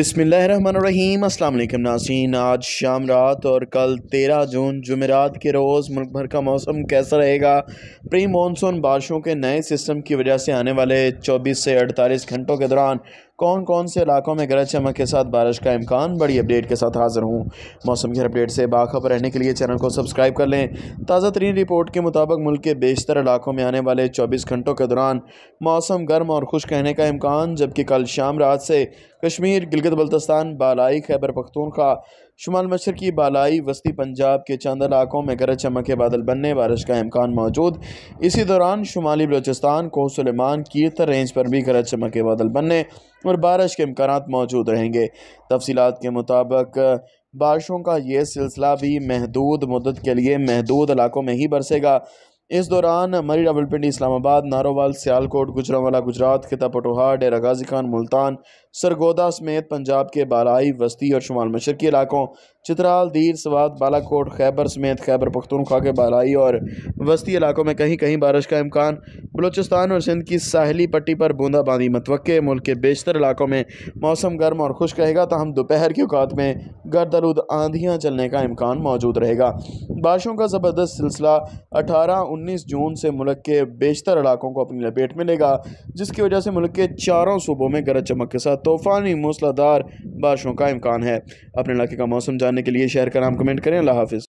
अस्सलाम वालेकुम नाजीन आज शाम रात और कल तेरह जून जुमेरात के रोज़ मुल्क भर का मौसम कैसा रहेगा प्री मानसून बारिशों के नए सिस्टम की वजह से आने वाले चौबीस से अड़तालीस घंटों के दौरान कौन कौन से इलाकों में गरज चमक के साथ बारिश का इम्कान बड़ी अपडेट के साथ हाजिर हूँ मौसम की अपडेट से बाखबर रहने के लिए चैनल को सब्सक्राइब कर लें ताज़ा तरीन रिपोर्ट के मुताबिक मुल्क के बेशतर इलाकों में आने वाले चौबीस घंटों के दौरान मौसम गर्म और खुश रहने का इम्कान जबकि कल शाम रात से कश्मीर गिलगित बल्तिस्तान बालाई खैबर पख्तूनखा शुमाल मशर की बालाई वस्ती पंजाब के चंद इलाकों में गरज चमक के बादल बनने बारिश का इम्कान मौजूद इसी दौरान शुमाली बलोचिस्तान कोह सलेमान कीर्त रेंज पर भी गरज चमक के बादल बनने और बारिश के इम्कान मौजूद रहेंगे तफसीत के मुताबिक बारिशों का ये सिलसिला भी महदूद मदद के लिए महदूद इलाकों में ही बरसेगा इस दौरान मरी रावलपिंडी इस्लामाबाद नारोवाल सियालकोट गुजरावाला गुजरात खिता पटोहा डेरा गाजी खान मुल्तान सरगोदा समेत पंजाब के बालाई वस्ती और शुमाल मशरकी इलाकों चित्राल दीर सवात बालाकोट खैबर समेत खैबर पख्तूनख्वा के बालाई और वस्ती इलाकों में कहीं कहीं बारिश का इम्कान बलूचिस्तान और सिंध की साहली पट्टी पर बूंदाबांदी मतवक़ मुल्क के बेशतर इलाकों में मौसम गर्म और खुश रहेगा तहम दोपहर की अवत में गर्द आलूद आंधियाँ चलने का इम्कान मौजूद रहेगा बारिशों का ज़बरदस्त सिलसिला अठारह उन्नीस जून से मुल्क के बेशतर इलाकों को अपनी लपेट में लेगा जिसकी वजह से मुल्क के चारों सूबों में गरज चमक के साथ तूफ़ानी मूसलाधार बारिशों का इम्कान है अपने इलाके का मौसम जानने के लिए शहर का नाम कमेंट करें अल्लाह हाफिज़